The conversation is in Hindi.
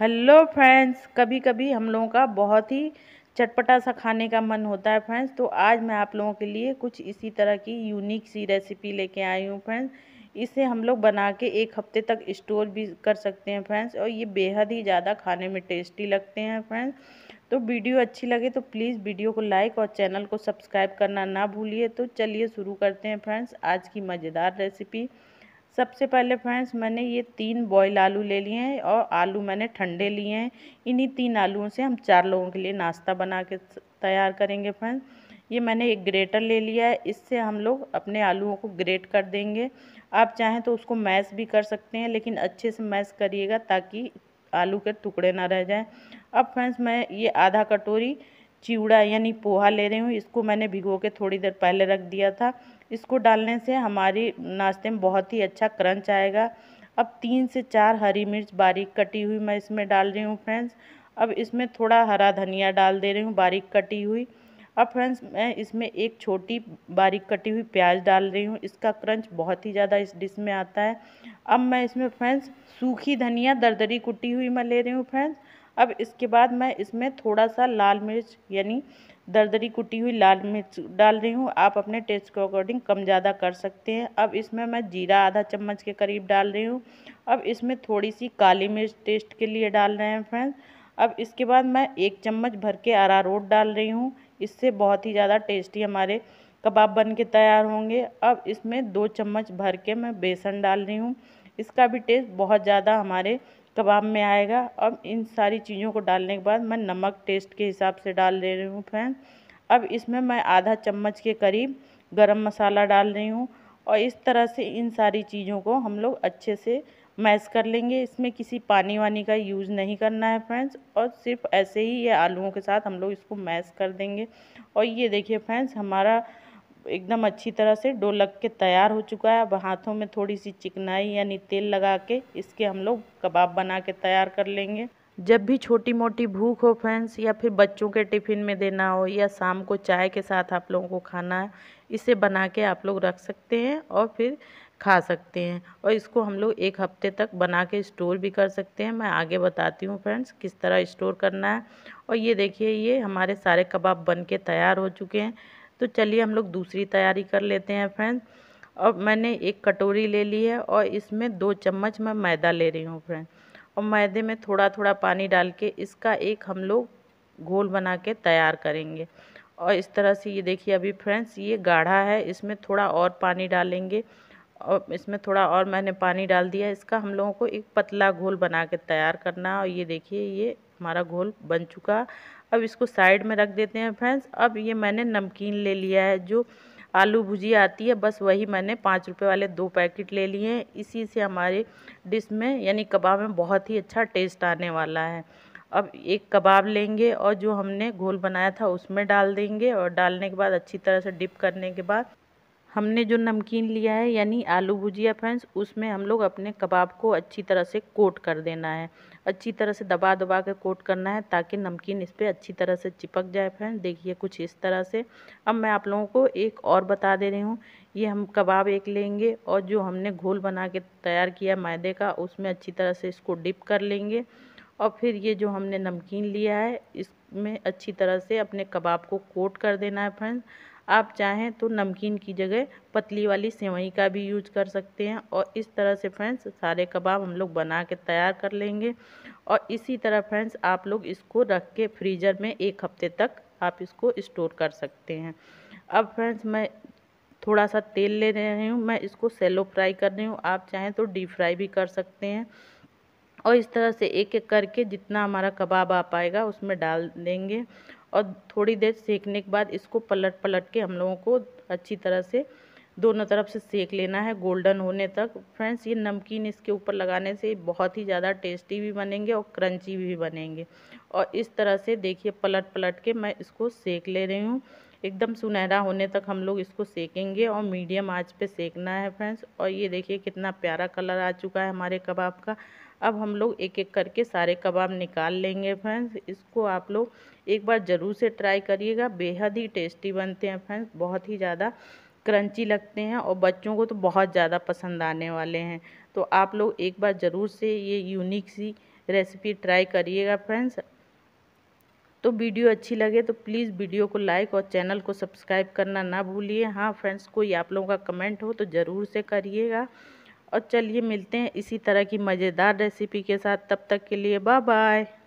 हेलो फ्रेंड्स कभी कभी हम लोगों का बहुत ही चटपटा सा खाने का मन होता है फ्रेंड्स तो आज मैं आप लोगों के लिए कुछ इसी तरह की यूनिक सी रेसिपी लेके आई हूँ फ्रेंड्स इसे हम लोग बना के एक हफ्ते तक स्टोर भी कर सकते हैं फ्रेंड्स और ये बेहद ही ज़्यादा खाने में टेस्टी लगते हैं फ्रेंड्स तो वीडियो अच्छी लगे तो प्लीज़ वीडियो को लाइक और चैनल को सब्सक्राइब करना ना भूलिए तो चलिए शुरू करते हैं फ्रेंड्स आज की मज़ेदार रेसिपी सबसे पहले फ्रेंड्स मैंने ये तीन बॉयल आलू ले लिए हैं और आलू मैंने ठंडे लिए हैं इन्हीं तीन आलूओं से हम चार लोगों के लिए नाश्ता बना के तैयार करेंगे फ्रेंड्स ये मैंने एक ग्रेटर ले लिया है इससे हम लोग अपने आलूओं को ग्रेट कर देंगे आप चाहें तो उसको मैश भी कर सकते हैं लेकिन अच्छे से मैश करिएगा ताकि आलू के टुकड़े ना रह जाएं अब फ्रेंड्स मैं ये आधा कटोरी चिवड़ा यानी पोहा ले रही हूँ इसको मैंने भिगो के थोड़ी देर पहले रख दिया था इसको डालने से हमारी नाश्ते में बहुत ही अच्छा क्रंच आएगा अब तीन से चार हरी मिर्च बारीक कटी हुई मैं इसमें डाल रही हूँ फ्रेंड्स अब इसमें थोड़ा हरा धनिया डाल दे रही हूँ बारीक कटी हुई अब फ्रेंड्स मैं इसमें एक छोटी बारीक कटी हुई प्याज डाल रही हूँ इसका क्रंच बहुत ही ज़्यादा इस डिश में आता है अब मैं इसमें फ्रेंड्स सूखी धनिया दरदरी कुटी हुई मैं ले रही हूँ फ्रेंड्स अब इसके बाद मैं इसमें थोड़ा सा लाल मिर्च यानी दरदरी कुटी हुई लाल मिर्च डाल रही हूँ आप अपने टेस्ट के अकॉर्डिंग कम ज़्यादा कर सकते हैं अब इसमें मैं जीरा आधा चम्मच के करीब डाल रही हूँ अब इसमें थोड़ी सी काली मिर्च टेस्ट के लिए डाल रहे हैं फ्रेंड्स अब इसके बाद मैं एक चम्मच भर के अरारोट डाल रही हूँ इससे बहुत ही ज़्यादा टेस्टी हमारे कबाब बन के तैयार होंगे अब इसमें दो चम्मच भर के मैं बेसन डाल रही हूँ इसका भी टेस्ट बहुत ज़्यादा हमारे कबाब में आएगा अब इन सारी चीज़ों को डालने के बाद मैं नमक टेस्ट के हिसाब से डाल दे रही हूँ फैन अब इसमें मैं आधा चम्मच के करीब गरम मसाला डाल रही हूँ और इस तरह से इन सारी चीज़ों को हम लोग अच्छे से मैश कर लेंगे इसमें किसी पानी वानी का यूज़ नहीं करना है फ्रेंड्स और सिर्फ ऐसे ही ये आलूओं के साथ हम लोग इसको मैश कर देंगे और ये देखिए फ्रेंड्स हमारा एकदम अच्छी तरह से डो लग के तैयार हो चुका है अब हाथों में थोड़ी सी चिकनाई यानी तेल लगा के इसके हम लोग कबाब बना के तैयार कर लेंगे जब भी छोटी मोटी भूख हो फ्रेंड्स या फिर बच्चों के टिफ़िन में देना हो या शाम को चाय के साथ आप लोगों को खाना है इसे बना के आप लोग रख सकते हैं और फिर खा सकते हैं और इसको हम लोग एक हफ्ते तक बना के स्टोर भी कर सकते हैं मैं आगे बताती हूँ फ्रेंड्स किस तरह स्टोर करना है और ये देखिए ये हमारे सारे कबाब बन के तैयार हो चुके हैं तो चलिए हम लोग दूसरी तैयारी कर लेते हैं फ्रेंड्स और मैंने एक कटोरी ले ली है और इसमें दो चम्मच मैं मैदा ले रही हूँ फ्रेंड और मैदे में थोड़ा थोड़ा पानी डाल के इसका एक हम लोग घोल बना के तैयार करेंगे और इस तरह से ये देखिए अभी फ्रेंड्स ये गाढ़ा है इसमें थोड़ा और पानी डालेंगे और इसमें थोड़ा और मैंने पानी डाल दिया इसका हम लोगों को एक पतला घोल बना के तैयार करना है और ये देखिए ये हमारा घोल बन चुका अब इसको साइड में रख देते हैं फ्रेंड्स अब ये मैंने नमकीन ले लिया है जो आलू भुजिया आती है बस वही मैंने पाँच रुपये वाले दो पैकेट ले लिए हैं इसी से हमारे डिश में यानी कबाब में बहुत ही अच्छा टेस्ट आने वाला है अब एक कबाब लेंगे और जो हमने घोल बनाया था उसमें डाल देंगे और डालने के बाद अच्छी तरह से डिप करने के बाद हमने जो नमकीन लिया है यानी आलू भुजिया फ्रेंड्स उसमें हम लोग अपने कबाब को अच्छी तरह से कोट कर देना है अच्छी तरह से दबा दबा कर कोट करना है ताकि नमकीन इस पर अच्छी तरह से चिपक जाए फ्रेंड्स देखिए कुछ इस तरह से अब मैं आप लोगों को एक और बता दे रही हूँ ये हम कबाब एक लेंगे और जो हमने घोल बना के तैयार किया मैदे का उसमें अच्छी तरह से इसको डिप कर लेंगे और फिर ये जो हमने नमकीन लिया है इसमें अच्छी तरह से अपने कबाब को कोट कर देना है फ्रेंड्स आप चाहें तो नमकीन की जगह पतली वाली सेवई का भी यूज कर सकते हैं और इस तरह से फ्रेंड्स सारे कबाब हम लोग बना के तैयार कर लेंगे और इसी तरह फ्रेंड्स आप लोग इसको रख के फ्रीज़र में एक हफ्ते तक आप इसको स्टोर कर सकते हैं अब फ्रेंड्स मैं थोड़ा सा तेल ले रही हूँ मैं इसको सेलो फ्राई कर रही हूँ आप चाहें तो डीप फ्राई भी कर सकते हैं और इस तरह से एक एक करके जितना हमारा कबाब आ पाएगा उसमें डाल देंगे और थोड़ी देर सेकने के बाद इसको पलट पलट के हम लोगों को अच्छी तरह से दोनों तरफ से सेक लेना है गोल्डन होने तक फ्रेंड्स ये नमकीन इसके ऊपर लगाने से बहुत ही ज़्यादा टेस्टी भी बनेंगे और क्रंची भी बनेंगे और इस तरह से देखिए पलट पलट के मैं इसको सेक ले रही हूँ एकदम सुनहरा होने तक हम लोग इसको सेकेंगे और मीडियम आंच पे सेकना है फ्रेंड्स और ये देखिए कितना प्यारा कलर आ चुका है हमारे कबाब का अब हम लोग एक एक करके सारे कबाब निकाल लेंगे फ्रेंड्स इसको आप लोग एक बार ज़रूर से ट्राई करिएगा बेहद ही टेस्टी बनते हैं फ्रेंड्स बहुत ही ज़्यादा क्रंची लगते हैं और बच्चों को तो बहुत ज़्यादा पसंद आने वाले हैं तो आप लोग एक बार ज़रूर से ये यूनिक सी रेसिपी ट्राई करिएगा फ्रेंड्स तो वीडियो अच्छी लगे तो प्लीज़ वीडियो को लाइक और चैनल को सब्सक्राइब करना ना भूलिए हाँ फ्रेंड्स कोई आप लोगों का कमेंट हो तो ज़रूर से करिएगा और चलिए मिलते हैं इसी तरह की मज़ेदार रेसिपी के साथ तब तक के लिए बाय बाय